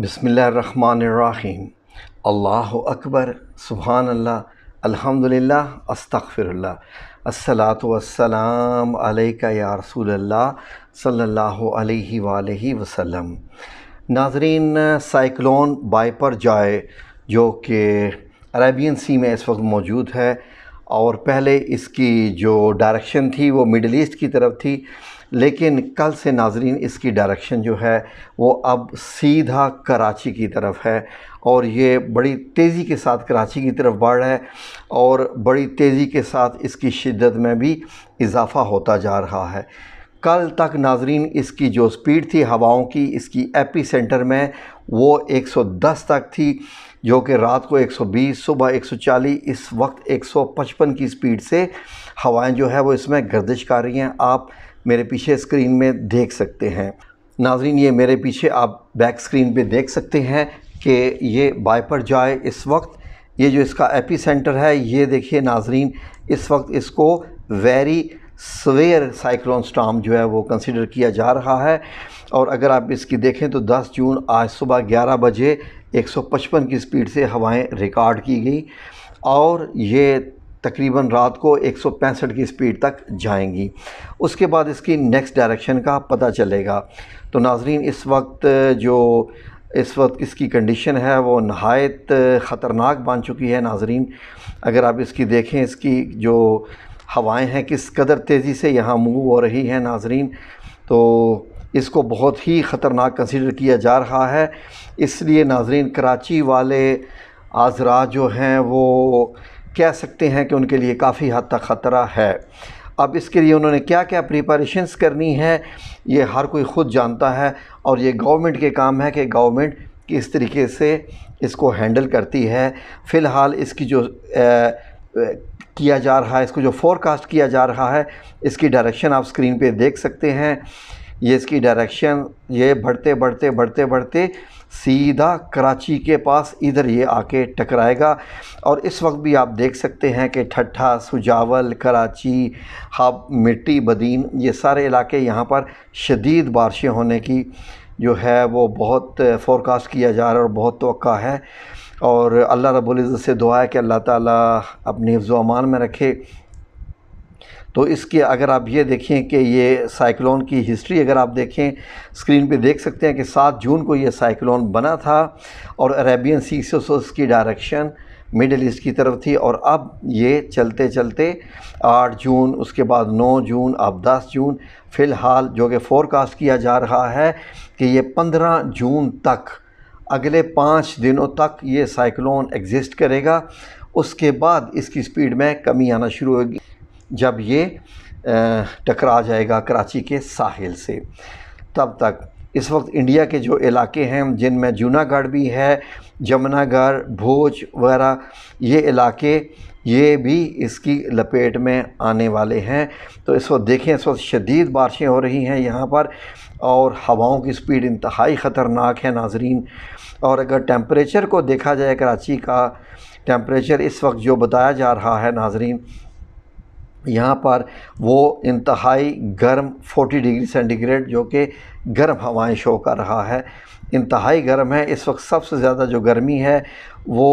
बसमीम अल्लाह अकबर सुबहान अल्लाह अल्हम्दुलिल्लाह अस्तग़फिरुल्लाह अस्सलातु वस्सलाम अलैका या रसूलल्लाह सल्लल्लाहु अलैहि वालैहि वसल्लम नाजरीन साइक्लोन बाइपर जाए जो कि अरेबियन सी में इस वक्त मौजूद है और पहले इसकी जो डायरेक्शन थी वो मिडल ईस्ट की तरफ थी लेकिन कल से नाजरीन इसकी डायरेक्शन जो है वो अब सीधा कराची की तरफ है और ये बड़ी तेज़ी के साथ कराची की तरफ बढ़ रहा है और बड़ी तेज़ी के साथ इसकी शिद्दत में भी इजाफ़ा होता जा रहा है कल तक नाजरीन इसकी जो स्पीड थी हवाओं की इसकी एपी सेंटर में वो 110 तक थी जो कि रात को 120 सुबह 140 इस वक्त 155 की स्पीड से हवाएं जो है वो इसमें गर्दिश कर रही हैं आप मेरे पीछे स्क्रीन में देख सकते हैं नाजरीन ये मेरे पीछे आप बैक स्क्रीन पे देख सकते हैं कि ये बाइपर जाए इस वक्त ये जो इसका एपी सेंटर है ये देखिए नाजरीन इस वक्त इसको वेरी सवेयर साइक्लोन स्टाम जो है वो कंसिडर किया जा रहा है और अगर आप इसकी देखें तो 10 जून आज सुबह 11 बजे 155 की स्पीड से हवाएं रिकॉर्ड की गई और ये तकरीबन रात को एक की स्पीड तक जाएंगी उसके बाद इसकी नेक्स्ट डायरेक्शन का पता चलेगा तो नाजरीन इस वक्त जो इस वक्त इसकी कंडीशन है वो नहायत ख़तरनाक बन चुकी है नाजरीन अगर आप इसकी देखें इसकी जो हवाएं हैं किस कदर तेज़ी से यहाँ मूव हो रही हैं नाजरीन तो इसको बहुत ही ख़तरनाक कंसिडर किया जा रहा है इसलिए नाजरीन कराची वाले आजरा जो हैं वो कह सकते हैं कि उनके लिए काफ़ी हद तक ख़तरा है अब इसके लिए उन्होंने क्या क्या प्रिपरेशंस करनी है ये हर कोई ख़ुद जानता है और ये गवर्नमेंट के काम है कि गवर्नमेंट किस तरीके से इसको हैंडल करती है फ़िलहाल इसकी जो ए, ए, किया जा रहा है इसको जो फोरकास्ट किया जा रहा है इसकी डायरेक्शन आप स्क्रीन पे देख सकते हैं ये इसकी डायरेक्शन ये बढ़ते बढ़ते बढ़ते बढ़ते सीधा कराची के पास इधर ये आके टकराएगा और इस वक्त भी आप देख सकते हैं कि ठट्ठा सुजावल कराची हब मिट्टी बदीन ये सारे इलाके यहाँ पर शदीद बारिशें होने की जो है वो बहुत फोरकास्ट किया जा रहा है और बहुत तो है और अल्लाह रब्ज़त से दुआ है कि अल्लाह ताला अपनी अमान में रखे तो इसके अगर आप ये देखें कि ये साइक्लोन की हिस्ट्री अगर आप देखें स्क्रीन पे देख सकते हैं कि 7 जून को ये साइक्लोन बना था और अरेबियन सी से उसकी डायरेक्शन मिडल ईस्ट की तरफ थी और अब ये चलते चलते 8 जून उसके बाद 9 जून अब 10 जून फ़िलहाल जो कि फोरकास्ट किया जा रहा है कि ये 15 जून तक अगले पाँच दिनों तक ये साइक्लोन एग्जिस्ट करेगा उसके बाद इसकी स्पीड में कमी आना शुरू होगी जब ये टकरा जाएगा कराची के साहिल से तब तक इस वक्त इंडिया के जो इलाके हैं जिनमें जूनागढ़ भी है जमुनागढ़ भोज वगैरह ये इलाके ये भी इसकी लपेट में आने वाले हैं तो इस वक्त देखें इस वक्त शदीद बारिशें हो रही हैं यहाँ पर और हवाओं की स्पीड इंतहाई ख़तरनाक है नाजरीन और अगर टेम्परेचर को देखा जाए कराची का टेम्परेचर इस वक्त जो बताया जा रहा है नाजरीन यहाँ पर वो इंतहाई गर्म 40 डिग्री सेंटीग्रेड जो कि गर्म हवाएं शो कर रहा है इंतहाई गर्म है इस वक्त सबसे ज़्यादा जो गर्मी है वो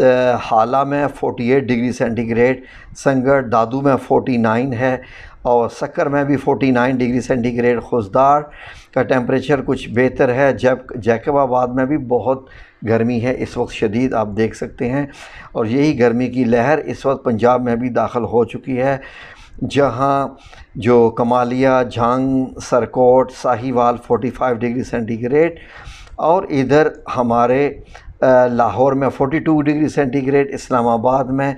हाला में 48 डिग्री सेंटीग्रेड संगठ दादू में 49 है और शक्कर में भी 49 डिग्री सेंटीग्रेड खुशदार का टेम्परेचर कुछ बेहतर है जब जैकबाबाद में भी बहुत गर्मी है इस वक्त शदीद आप देख सकते हैं और यही गर्मी की लहर इस वक्त पंजाब में भी दाखिल हो चुकी है जहाँ जो कमालिया झांग सरकोट साहिवाल 45 डिग्री सेंटीग्रेड और इधर हमारे लाहौर में 42 डिग्री सेंटीग्रेड इस्लामाबाद में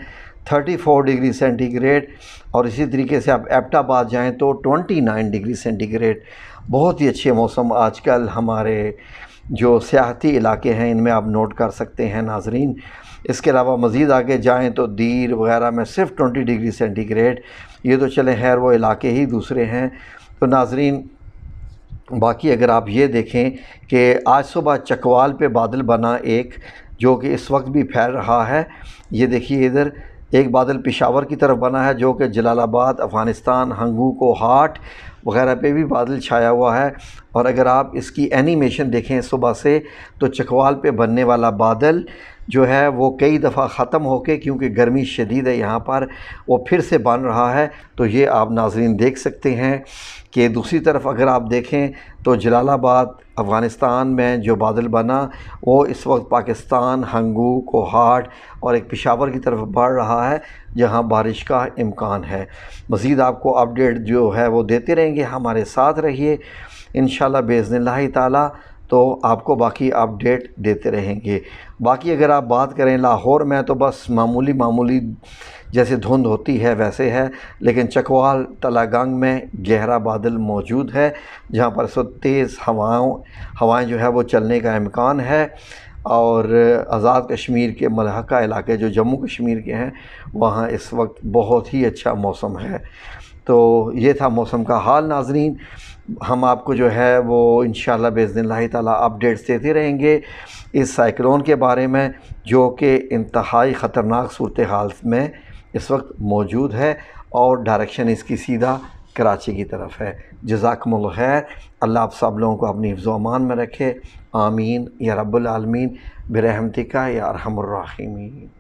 34 डिग्री सेंटीग्रेड और इसी तरीके से आप एबटाबाद जाएं तो 29 डिग्री सेंटीग्रेड बहुत ही अच्छे मौसम आजकल हमारे जो सियाती इलाके हैं इनमें आप नोट कर सकते हैं नाजरीन इसके अलावा मज़ीद आगे जाएँ तो दीर वगैरह में सिर्फ ट्वेंटी डिग्री सेंटीग्रेड ये तो चले हैं वो इलाके ही दूसरे हैं तो नाजरीन बाकी अगर आप ये देखें कि आज सुबह चकवाल पे बादल बना एक जो कि इस वक्त भी फैल रहा है ये देखिए इधर एक बादल पिशावर की तरफ बना है जो कि जलालाबाद अफ़गानिस्तान हंगू को हाट वगैरह पे भी बादल छाया हुआ है और अगर आप इसकी एनिमेशन देखें सुबह से तो चकवाल पे बनने वाला बादल जो है वो कई दफ़ा ख़त्म होके क्योंकि गर्मी शदीद है यहाँ पर वो फिर से बन रहा है तो ये आप नाजरीन देख सकते हैं कि दूसरी तरफ अगर आप देखें तो जलालाबाद अफ़गानिस्तान में जो बादल बना वो इस वक्त पाकिस्तान हंगू कोहाट और एक पिशावर की तरफ बढ़ रहा है जहाँ बारिश का इम्कान है मज़ीद आपको अपडेट जो है वो देते रहेंगे करेंगे हमारे साथ रहिए इन बेज़नला ताला तो आपको बाकी अपडेट देते रहेंगे बाकी अगर आप बात करें लाहौर में तो बस मामूली मामूली जैसे धुंध होती है वैसे है लेकिन चकवाल तलागंग में गहरा बादल मौजूद है जहाँ पर सो तेज़ हवाओं हवाएं जो है वो चलने का इम्कान है और आज़ाद कश्मीर के मलहका इलाके जो जम्मू कश्मीर के हैं वहाँ इस वक्त बहुत ही अच्छा मौसम है तो ये था मौसम का हाल नाजरीन हम आपको जो है वो इन बेज़न तला अपडेट्स देते रहेंगे इस साइक्लोन के बारे में जो कि इंतहाई ख़तरनाक सूरत हाल में इस वक्त मौजूद है और डायरेक्शन इसकी सीधा कराची की तरफ है जजाकमल खैर अल्लाह आप सब लोगों को अपनी अमान में रखे आमीन या रब्बुल आलमीन बरहमतिका या अरहमर्राहिमीन